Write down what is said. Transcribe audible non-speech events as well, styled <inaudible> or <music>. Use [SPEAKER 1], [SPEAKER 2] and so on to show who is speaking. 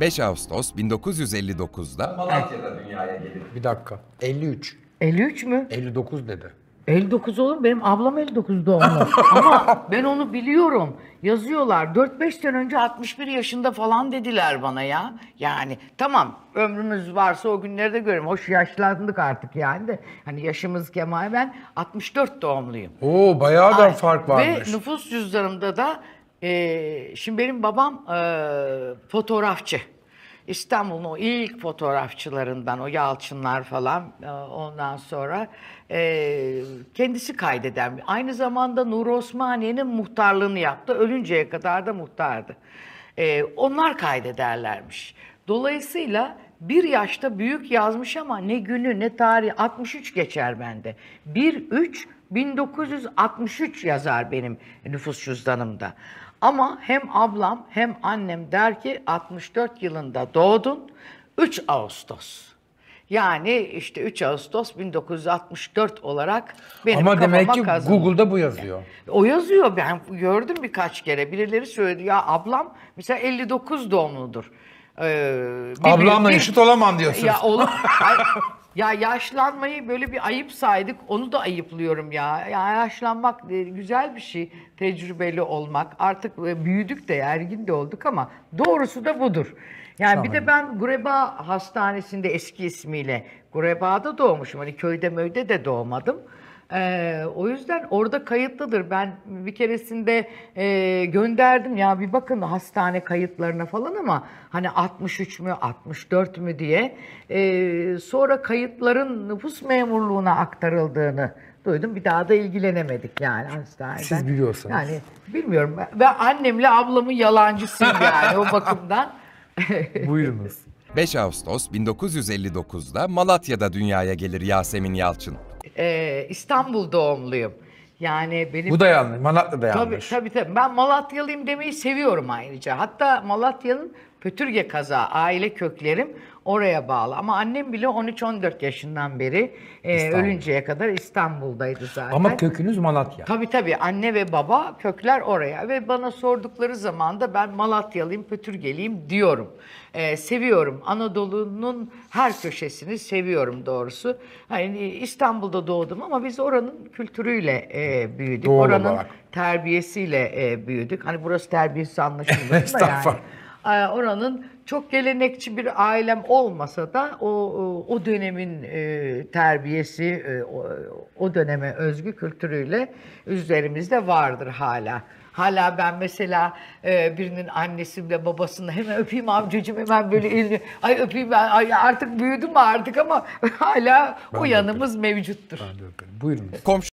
[SPEAKER 1] 5 Ağustos 1959'da Malatya'da dünyaya gelir. Bir dakika. 53. 53 mü? 59 dedi. 59 olur benim ablam 59 doğumlu. <laughs> Ama ben onu biliyorum. Yazıyorlar 4-5 sene önce 61 yaşında falan dediler bana ya. Yani tamam ömrümüz varsa o günleri de görelim. Hoş yaşlandık artık yani de. Hani yaşımız Kemal ben 64 doğumluyum. Oo bayağı da Ay, fark varmış. Ve nüfus cüzdanımda da e, şimdi benim babam e, fotoğrafçı. İstanbul'un o ilk fotoğrafçılarından, o Yalçınlar falan e, ondan sonra e, kendisi kaydeden. Aynı zamanda Nur Osmaniye'nin muhtarlığını yaptı. Ölünceye kadar da muhtardı. E, onlar kaydederlermiş. Dolayısıyla bir yaşta büyük yazmış ama ne günü ne tarihi 63 geçer bende. 1 3 1963 yazar benim nüfus cüzdanımda. Ama hem ablam hem annem der ki 64 yılında doğdun 3 Ağustos. Yani işte 3 Ağustos 1964 olarak benim Ama demek ki kazandı. Google'da bu yazıyor. O yazıyor. Ben gördüm birkaç kere. Birileri söyledi. Ya ablam mesela 59 doğumludur. Ee, Ablamla bir, eşit olamam diyorsunuz. Ya olur. <laughs> Ya yaşlanmayı böyle bir ayıp saydık. Onu da ayıplıyorum ya. Ya yaşlanmak e, güzel bir şey. Tecrübeli olmak. Artık e, büyüdük de ergin de olduk ama doğrusu da budur. Yani tamam. bir de ben Gureba Hastanesi'nde eski ismiyle Gureba'da doğmuşum. Hani köyde möyde de doğmadım. E, o yüzden orada kayıtlıdır. Ben bir keresinde e, gönderdim ya bir bakın hastane kayıtlarına falan ama hani 63 mü 64 mü diye. E, sonra kayıtların nüfus memurluğuna aktarıldığını duydum. Bir daha da ilgilenemedik yani hastaneden. Siz biliyorsunuz. Yani bilmiyorum. Ben annemle ablamın yalancısıyım yani o bakımdan. Buyurunuz. 5 Ağustos 1959'da Malatya'da dünyaya gelir Yasemin Yalçın. Ee, İstanbul doğumluyum. Yani benim Bu da yanlış. Malatya da yanlış. Tabii tabii tabii. Ben Malatyalıyım demeyi seviyorum ayrıca. Hatta Malatya'nın Pötürge kaza aile köklerim oraya bağlı. Ama annem bile 13-14 yaşından beri e, ölünceye kadar İstanbul'daydı zaten. Ama kökünüz Malatya. Tabii tabii anne ve baba kökler oraya ve bana sordukları zaman da ben Malatyalıyım, Pötürgeliyim diyorum. E, seviyorum. Anadolu'nun her köşesini seviyorum doğrusu. Yani İstanbul'da doğdum ama biz oranın kültürüyle e, büyüdük. Doğal oranın olarak. terbiyesiyle e, büyüdük. Hani burası terbiyesi anlaşılmıyor da <laughs> yani. E, oranın çok gelenekçi bir ailem olmasa da o o dönemin e, terbiyesi e, o, döneme özgü kültürüyle üzerimizde vardır hala. Hala ben mesela e, birinin annesimle babasını hemen öpeyim amcacığım hemen böyle elini ay öpeyim ben ay artık büyüdüm artık ama <laughs> hala ben o yanımız öperim. mevcuttur. Ben de öperim. Buyurun. Komşu